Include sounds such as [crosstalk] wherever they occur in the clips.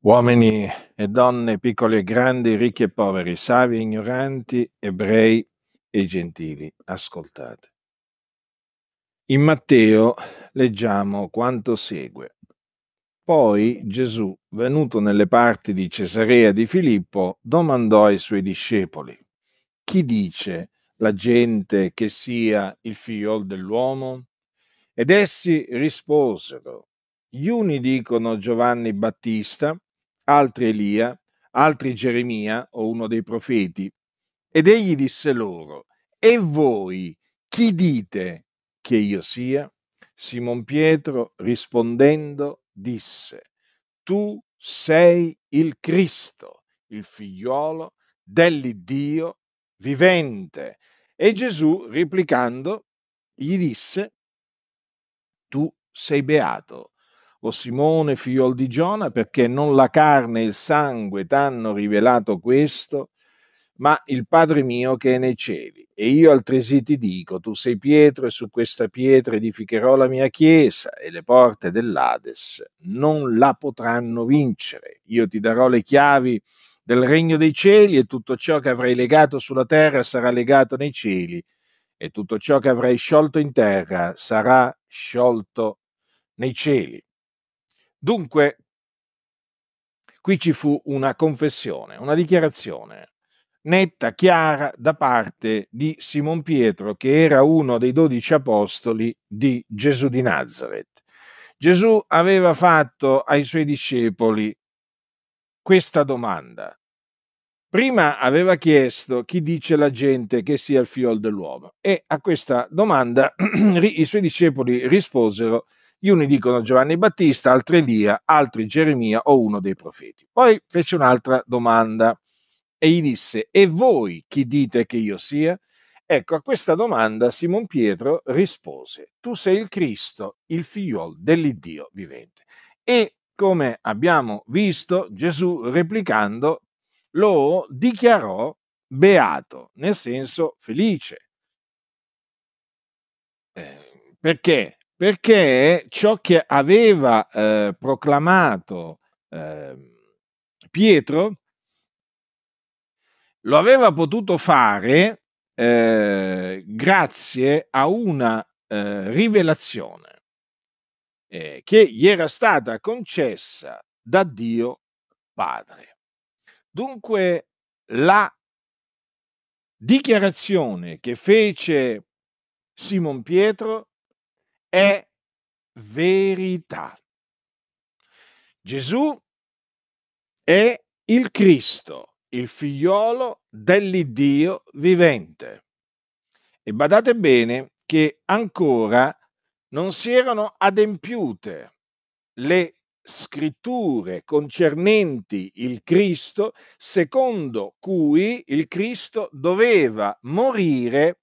Uomini e donne, piccoli e grandi, ricchi e poveri, savi e ignoranti, ebrei e gentili, ascoltate. In Matteo leggiamo quanto segue. Poi Gesù, venuto nelle parti di Cesarea di Filippo, domandò ai suoi discepoli, chi dice la gente che sia il figlio dell'uomo? Ed essi risposero, gli uni dicono Giovanni Battista, altri Elia, altri Geremia o uno dei profeti. Ed egli disse loro, e voi chi dite che io sia? Simon Pietro rispondendo disse, tu sei il Cristo, il figliuolo dell'Iddio vivente. E Gesù, replicando, gli disse, tu sei beato, o Simone figliol di Giona, perché non la carne e il sangue t'hanno rivelato questo, ma il Padre mio che è nei cieli. E io altresì ti dico, tu sei Pietro e su questa pietra edificherò la mia chiesa e le porte dell'Ades non la potranno vincere. Io ti darò le chiavi del regno dei cieli e tutto ciò che avrai legato sulla terra sarà legato nei cieli e tutto ciò che avrai sciolto in terra sarà sciolto nei cieli. Dunque, qui ci fu una confessione, una dichiarazione netta, chiara da parte di Simon Pietro, che era uno dei dodici apostoli di Gesù di Nazareth. Gesù aveva fatto ai suoi discepoli questa domanda. Prima aveva chiesto chi dice la gente che sia il figlio dell'uomo e a questa domanda [clears throat] i suoi discepoli risposero gli uni dicono Giovanni Battista, altri Elia, altri Geremia o uno dei profeti. Poi fece un'altra domanda e gli disse, e voi chi dite che io sia? Ecco, a questa domanda Simon Pietro rispose, tu sei il Cristo, il figliuol dell'Iddio vivente. E come abbiamo visto, Gesù replicando lo dichiarò beato, nel senso felice. Eh, perché? perché ciò che aveva eh, proclamato eh, Pietro lo aveva potuto fare eh, grazie a una eh, rivelazione eh, che gli era stata concessa da Dio Padre. Dunque la dichiarazione che fece Simon Pietro è verità. Gesù è il Cristo, il figliolo dell'Iddio vivente. E badate bene che ancora non si erano adempiute le scritture concernenti il Cristo, secondo cui il Cristo doveva morire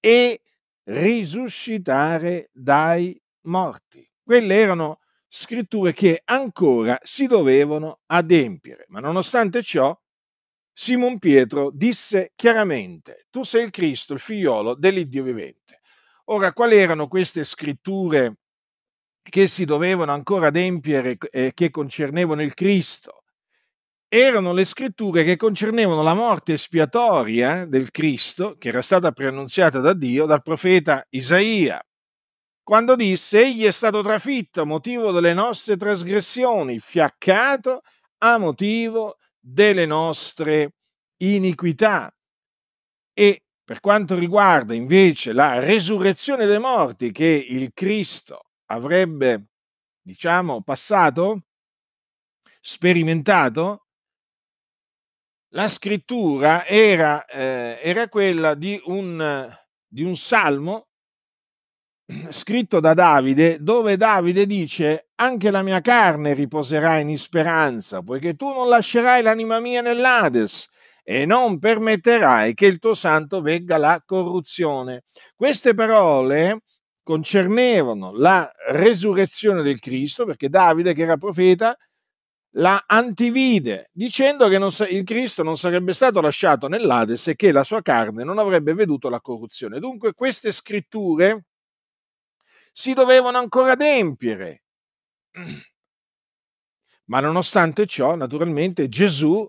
e risuscitare dai morti. Quelle erano scritture che ancora si dovevano adempiere, ma nonostante ciò Simon Pietro disse chiaramente, tu sei il Cristo, il figliolo dell'Iddio vivente. Ora, quali erano queste scritture che si dovevano ancora adempiere e che concernevano il Cristo? erano le scritture che concernevano la morte espiatoria eh, del Cristo che era stata preannunziata da Dio dal profeta Isaia, quando disse egli è stato trafitto a motivo delle nostre trasgressioni, fiaccato a motivo delle nostre iniquità. E per quanto riguarda invece la resurrezione dei morti che il Cristo avrebbe, diciamo, passato, sperimentato, la scrittura era, eh, era quella di un, di un salmo scritto da Davide, dove Davide dice: Anche la mia carne riposerà in speranza, poiché tu non lascerai l'anima mia nell'Ades e non permetterai che il tuo santo vegga la corruzione. Queste parole concernevano la resurrezione del Cristo, perché Davide, che era profeta, la antivide, dicendo che sa- il Cristo non sarebbe stato lasciato nell'Ades e che la sua carne non avrebbe veduto la corruzione. Dunque queste scritture si dovevano ancora adempiere. [clears throat] Ma nonostante ciò, naturalmente Gesù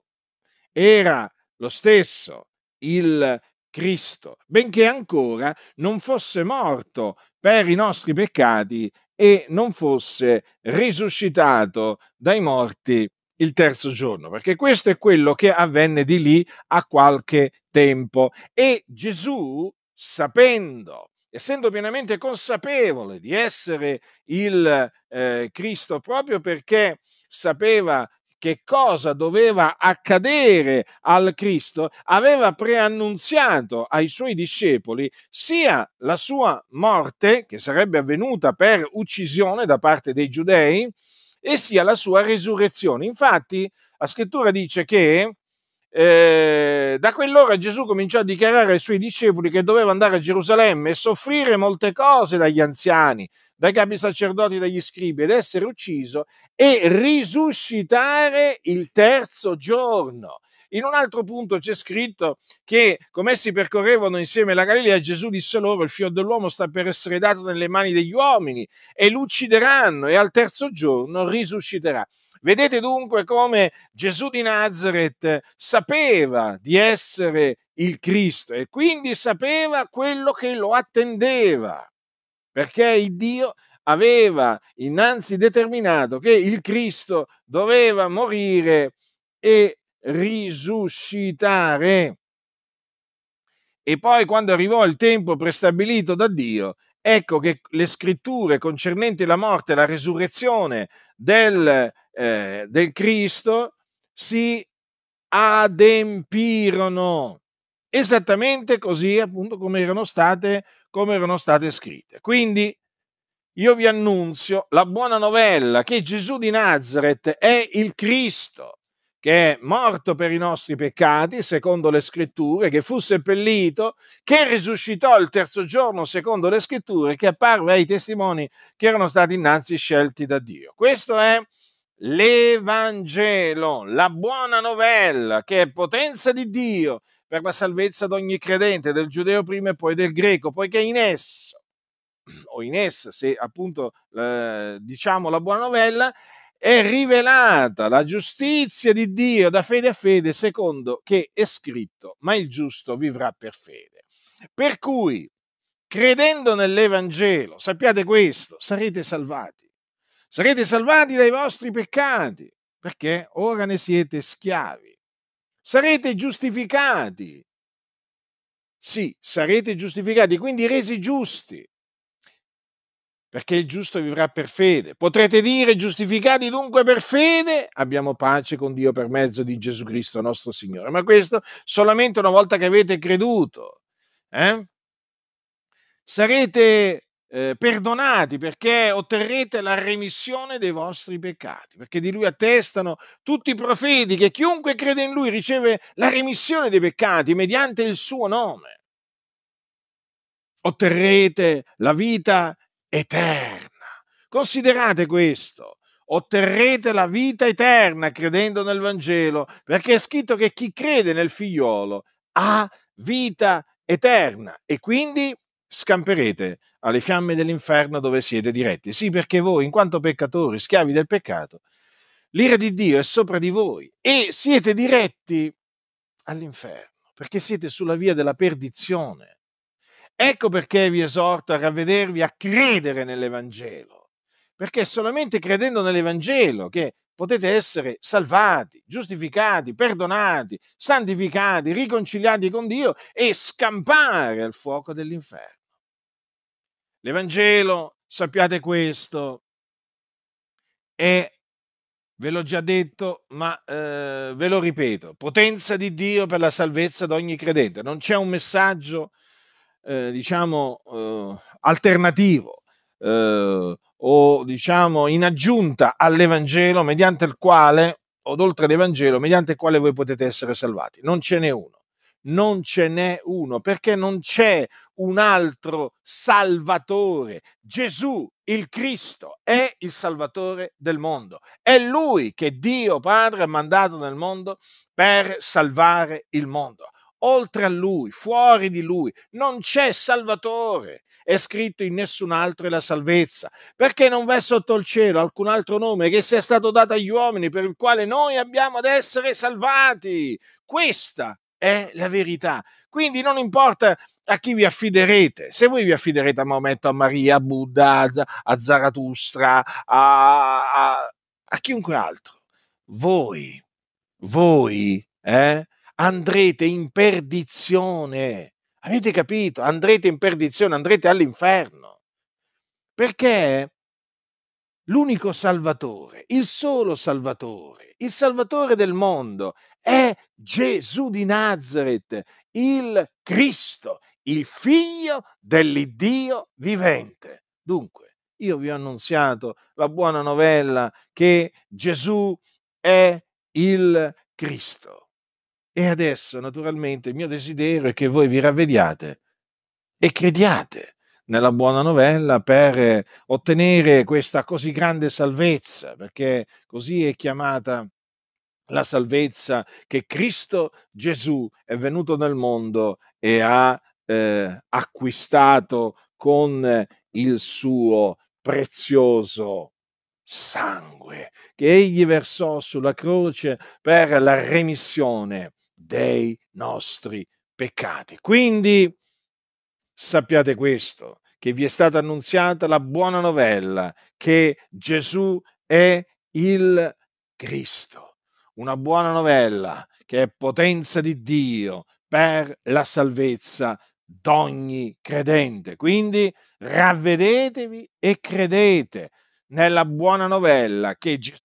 era lo stesso, il Cristo, benché ancora non fosse morto per i nostri peccati e non fosse risuscitato dai morti il terzo giorno, perché questo è quello che avvenne di lì a qualche tempo. E Gesù, sapendo, essendo pienamente consapevole di essere il eh, Cristo, proprio perché sapeva che cosa doveva accadere al Cristo, aveva preannunziato ai suoi discepoli sia la sua morte, che sarebbe avvenuta per uccisione da parte dei giudei, e sia la sua resurrezione. Infatti, la scrittura dice che eh, da quell'ora Gesù cominciò a dichiarare ai suoi discepoli che doveva andare a Gerusalemme e soffrire molte cose dagli anziani, dai capi sacerdoti, dagli scribi ed essere ucciso e risuscitare il terzo giorno. In un altro punto c'è scritto che come essi percorrevano insieme la Galilea, Gesù disse loro il figlio dell'uomo sta per essere dato nelle mani degli uomini e lo uccideranno e al terzo giorno risusciterà. Vedete dunque come Gesù di Nazareth sapeva di essere il Cristo e quindi sapeva quello che lo attendeva, perché il Dio aveva innanzi determinato che il Cristo doveva morire e risuscitare. E poi quando arrivò il tempo prestabilito da Dio, ecco che le scritture concernenti la morte e la resurrezione del, eh, del Cristo si adempirono esattamente così appunto come erano state, come erano state scritte. Quindi io vi annunzio la buona novella che Gesù di Nazareth è il Cristo, che è morto per i nostri peccati, secondo le scritture, che fu seppellito, che risuscitò il terzo giorno, secondo le scritture, che apparve ai testimoni che erano stati innanzi scelti da Dio. Questo è l'Evangelo, la buona novella, che è potenza di Dio per la salvezza di ogni credente, del giudeo prima e poi del greco, poiché in esso, [clears throat] o in essa, se appunto eh, diciamo la buona novella, è rivelata la giustizia di Dio da fede a fede, secondo che è scritto, ma il giusto vivrà per fede. Per cui, credendo nell'Evangelo, sappiate questo, sarete salvati. Sarete salvati dai vostri peccati, perché ora ne siete schiavi. Sarete giustificati. Sì, sarete giustificati, quindi resi giusti perché il giusto vivrà per fede. Potrete dire, giustificati dunque per fede, abbiamo pace con Dio per mezzo di Gesù Cristo nostro Signore. Ma questo solamente una volta che avete creduto. Eh? Sarete eh, perdonati perché otterrete la remissione dei vostri peccati, perché di lui attestano tutti i profeti che chiunque crede in lui riceve la remissione dei peccati mediante il suo nome. Otterrete la vita eterna. Considerate questo. Otterrete la vita eterna credendo nel Vangelo, perché è scritto che chi crede nel figliolo ha vita eterna e quindi scamperete alle fiamme dell'inferno dove siete diretti. Sì, perché voi, in quanto peccatori, schiavi del peccato, l'ira di Dio è sopra di voi e siete diretti all'inferno, perché siete sulla via della perdizione. Ecco perché vi esorto a ravvedervi, a credere nell'Evangelo, perché è solamente credendo nell'Evangelo che potete essere salvati, giustificati, perdonati, santificati, riconciliati con Dio e scampare al fuoco dell'inferno. L'Evangelo, sappiate questo, è, ve l'ho già detto, ma eh, ve lo ripeto, potenza di Dio per la salvezza di ogni credente. Non c'è un messaggio eh, diciamo, eh, alternativo eh, o diciamo in aggiunta all'Evangelo mediante il quale, o oltre l'Evangelo, mediante il quale voi potete essere salvati. Non ce n'è uno. Non ce n'è uno perché non c'è un altro Salvatore. Gesù, il Cristo, è il Salvatore del mondo. È Lui che Dio Padre ha mandato nel mondo per salvare il mondo oltre a lui, fuori di lui, non c'è salvatore. È scritto in nessun altro è la salvezza, perché non v'è sotto il cielo alcun altro nome che sia stato dato agli uomini per il quale noi abbiamo ad essere salvati. Questa è la verità. Quindi non importa a chi vi affiderete, se voi vi affiderete a Maometto, a Maria, a Buddha, a Zarathustra, a, a, a chiunque altro, voi, voi, eh? andrete in perdizione. Avete capito? Andrete in perdizione, andrete all'inferno. Perché l'unico salvatore, il solo salvatore, il salvatore del mondo è Gesù di Nazareth, il Cristo, il figlio dell'Iddio vivente. Dunque, io vi ho annunziato la buona novella che Gesù è il Cristo e adesso, naturalmente, il mio desiderio è che voi vi ravvediate e crediate nella buona novella per ottenere questa così grande salvezza, perché così è chiamata la salvezza che Cristo Gesù è venuto nel mondo e ha eh, acquistato con il suo prezioso sangue che egli versò sulla croce per la remissione dei nostri peccati. Quindi sappiate questo, che vi è stata annunziata la buona novella, che Gesù è il Cristo, una buona novella che è potenza di Dio per la salvezza d'ogni credente. Quindi ravvedetevi e credete nella buona novella che Gesù